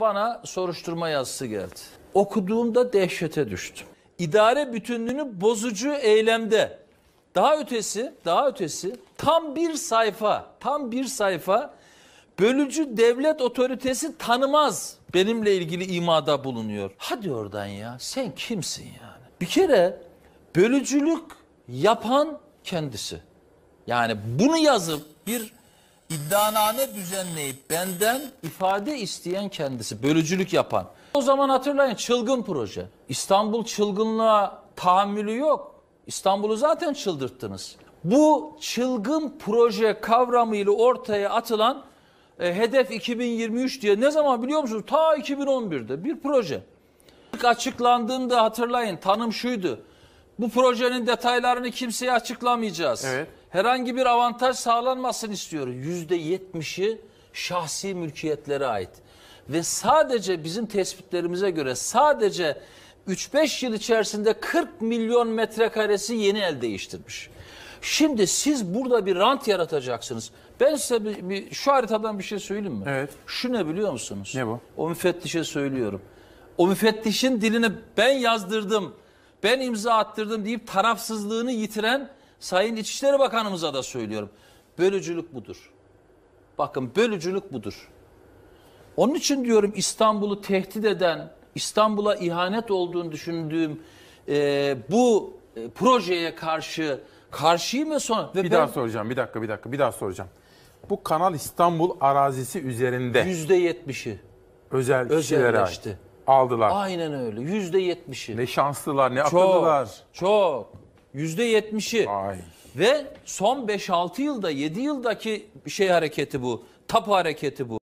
Bana soruşturma yazısı geldi. Okuduğumda dehşete düştüm. İdare bütünlüğünü bozucu eylemde. Daha ötesi, daha ötesi tam bir sayfa, tam bir sayfa bölücü devlet otoritesi tanımaz benimle ilgili imada bulunuyor. Hadi oradan ya sen kimsin yani? Bir kere bölücülük yapan kendisi. Yani bunu yazıp bir iddianame düzenleyip benden ifade isteyen kendisi, bölücülük yapan. O zaman hatırlayın çılgın proje. İstanbul çılgınlığa tahammülü yok. İstanbul'u zaten çıldırttınız. Bu çılgın proje kavramıyla ortaya atılan e, hedef 2023 diye ne zaman biliyor musunuz? Ta 2011'de bir proje. İlk açıklandığında hatırlayın tanım şuydu. Bu projenin detaylarını kimseye açıklamayacağız. Evet herhangi bir avantaj sağlanmasın istiyor. Yüzde yetmişi şahsi mülkiyetlere ait. Ve sadece bizim tespitlerimize göre sadece 3-5 yıl içerisinde 40 milyon metrekaresi yeni el değiştirmiş. Şimdi siz burada bir rant yaratacaksınız. Ben size bir, bir, şu haritadan bir şey söyleyeyim mi? Evet. Şu ne biliyor musunuz? Ne bu? O müfettişe söylüyorum. O müfettişin dilini ben yazdırdım, ben imza attırdım deyip tarafsızlığını yitiren Sayın İçişleri Bakanımıza da söylüyorum. Bölücülük budur. Bakın bölücülük budur. Onun için diyorum İstanbul'u tehdit eden, İstanbul'a ihanet olduğunu düşündüğüm e, bu e, projeye karşı karşıyım ve sonra... Ve bir ben, daha soracağım, bir dakika, bir dakika, bir daha soracağım. Bu Kanal İstanbul arazisi üzerinde... Yüzde yetmişi. Özel kişilere Aldılar. Aynen öyle, yüzde yetmişi. Ne şanslılar, ne çok, akıllılar. Çok, %70'i. Ay. Ve son 5-6 yılda 7 yıldaki şey hareketi bu. Tap hareketi bu.